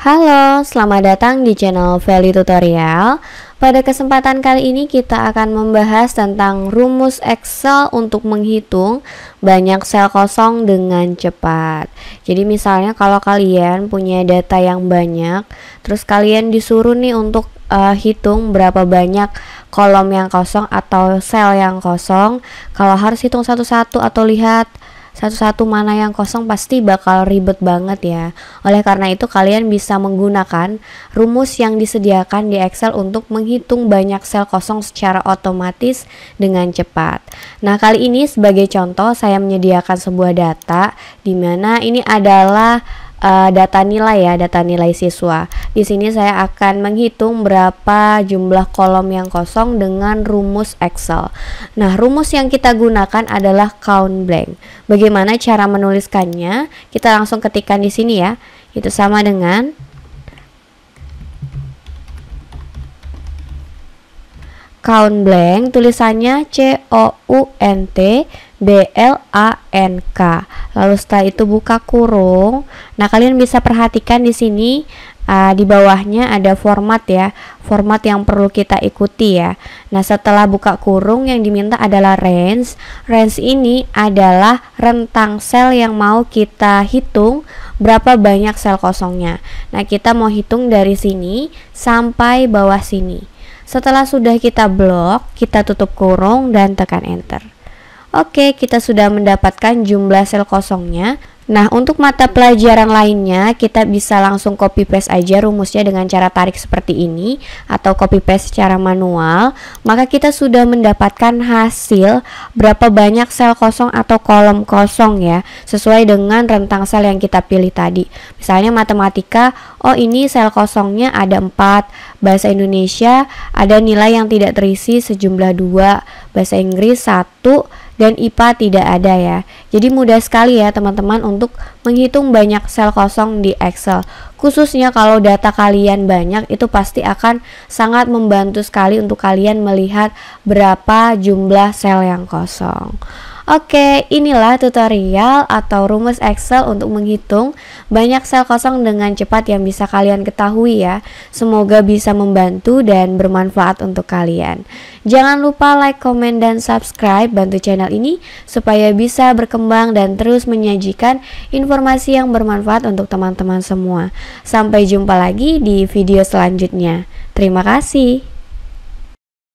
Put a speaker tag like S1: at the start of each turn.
S1: Halo, selamat datang di channel Value Tutorial. Pada kesempatan kali ini kita akan membahas tentang rumus Excel untuk menghitung banyak sel kosong dengan cepat. Jadi misalnya kalau kalian punya data yang banyak, terus kalian disuruh nih untuk uh, hitung berapa banyak kolom yang kosong atau sel yang kosong, kalau harus hitung satu-satu atau lihat satu-satu mana yang kosong pasti bakal ribet banget ya. Oleh karena itu kalian bisa menggunakan rumus yang disediakan di Excel untuk menghitung banyak sel kosong secara otomatis dengan cepat. Nah, kali ini sebagai contoh saya menyediakan sebuah data di mana ini adalah uh, data nilai ya, data nilai siswa. Di sini saya akan menghitung berapa jumlah kolom yang kosong dengan rumus Excel. Nah, rumus yang kita gunakan adalah count blank. Bagaimana cara menuliskannya? Kita langsung ketikkan di sini ya. Itu sama dengan count blank tulisannya C O U N T B L A N K. Lalu setelah itu buka kurung. Nah, kalian bisa perhatikan di sini uh, di bawahnya ada format ya. Format yang perlu kita ikuti ya. Nah, setelah buka kurung yang diminta adalah range. Range ini adalah rentang sel yang mau kita hitung berapa banyak sel kosongnya. Nah, kita mau hitung dari sini sampai bawah sini. Setelah sudah kita blok, kita tutup kurung dan tekan enter. Oke, kita sudah mendapatkan jumlah sel kosongnya. Nah, untuk mata pelajaran lainnya, kita bisa langsung copy paste aja rumusnya dengan cara tarik seperti ini atau copy paste secara manual, maka kita sudah mendapatkan hasil berapa banyak sel kosong atau kolom kosong ya, sesuai dengan rentang sel yang kita pilih tadi. Misalnya matematika, oh ini sel kosongnya ada 4, bahasa Indonesia ada nilai yang tidak terisi sejumlah 2, bahasa Inggris 1 dan IPA tidak ada ya. Jadi mudah sekali ya teman-teman untuk untuk menghitung banyak sel kosong di Excel. Khususnya kalau data kalian banyak itu pasti akan sangat membantu sekali untuk kalian melihat berapa jumlah sel yang kosong. Oke, inilah tutorial atau rumus Excel untuk menghitung banyak sel kosong dengan cepat yang bisa kalian ketahui ya. Semoga bisa membantu dan bermanfaat untuk kalian. Jangan lupa like, komen, dan subscribe bantu channel ini supaya bisa berkembang dan terus menyajikan informasi yang bermanfaat untuk teman-teman semua. Sampai jumpa lagi di video selanjutnya. Terima kasih.